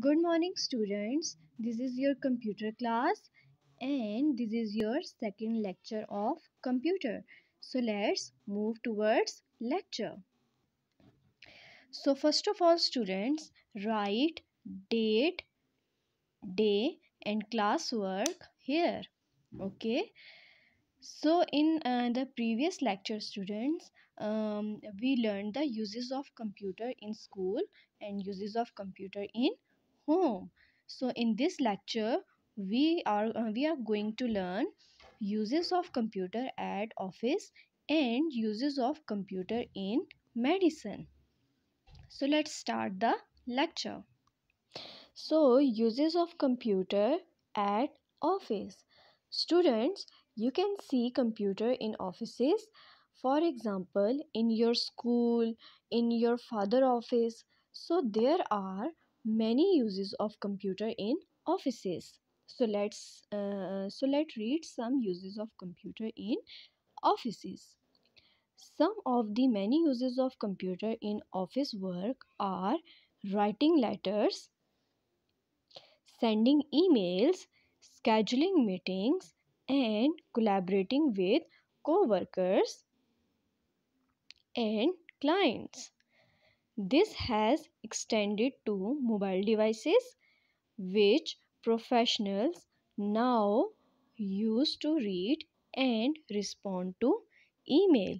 Good morning students. This is your computer class and this is your second lecture of computer. So let's move towards lecture. So first of all students write date, day and classwork here. Okay. So in uh, the previous lecture students um, we learned the uses of computer in school and uses of computer in home. So in this lecture, we are uh, we are going to learn uses of computer at office and uses of computer in medicine. So let's start the lecture. So uses of computer at office. Students, you can see computer in offices. For example, in your school, in your father office. So there are many uses of computer in offices so let's uh, so let's read some uses of computer in offices some of the many uses of computer in office work are writing letters sending emails scheduling meetings and collaborating with co-workers and clients this has extended to mobile devices which professionals now use to read and respond to email,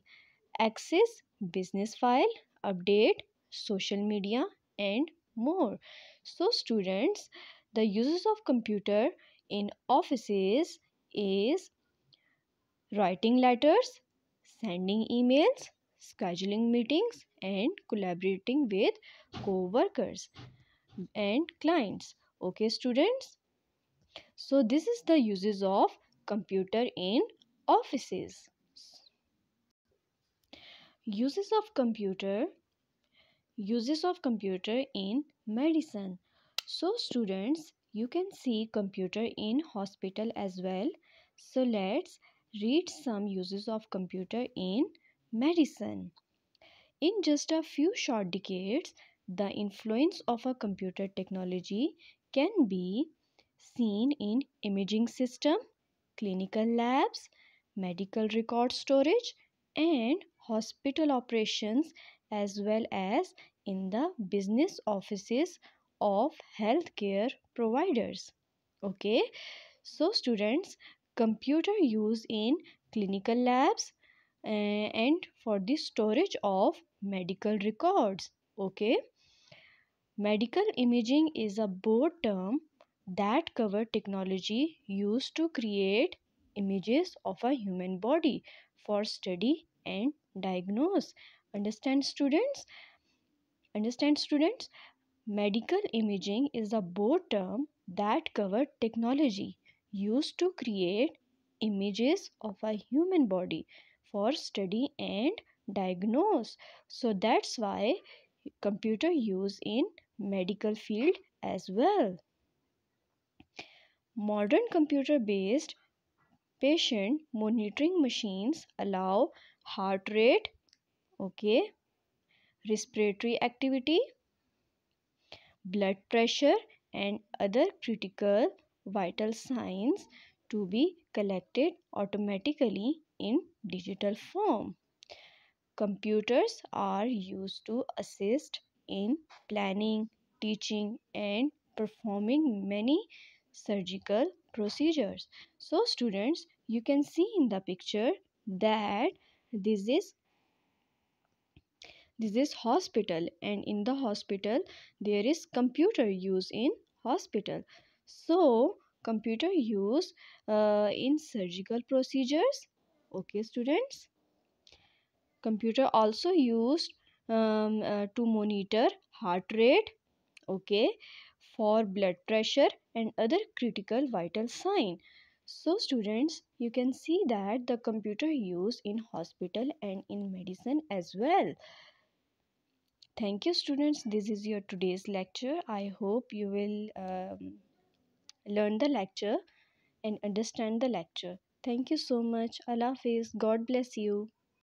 access business file, update, social media and more. So students, the uses of computer in offices is writing letters, sending emails, scheduling meetings, and collaborating with co-workers and clients okay students so this is the uses of computer in offices uses of computer uses of computer in medicine so students you can see computer in hospital as well so let's read some uses of computer in medicine in just a few short decades, the influence of a computer technology can be seen in imaging system, clinical labs, medical record storage and hospital operations as well as in the business offices of healthcare providers. Okay, so students, computer use in clinical labs, Eh, and for the storage of medical records okay medical imaging is a broad term that cover technology used to create images of a human body for study and diagnose understand students understand students medical imaging is a broad term that cover technology used to create images of a human body for study and diagnose so that's why computer use in medical field as well modern computer based patient monitoring machines allow heart rate okay respiratory activity blood pressure and other critical vital signs to be collected automatically in digital form. Computers are used to assist in planning, teaching and performing many surgical procedures. So students, you can see in the picture that this is this is hospital and in the hospital there is computer use in hospital so computer use uh, in surgical procedures okay students computer also used um, uh, to monitor heart rate okay for blood pressure and other critical vital sign so students you can see that the computer used in hospital and in medicine as well thank you students this is your today's lecture i hope you will um, learn the lecture and understand the lecture Thank you so much. Allah Hafiz. God bless you.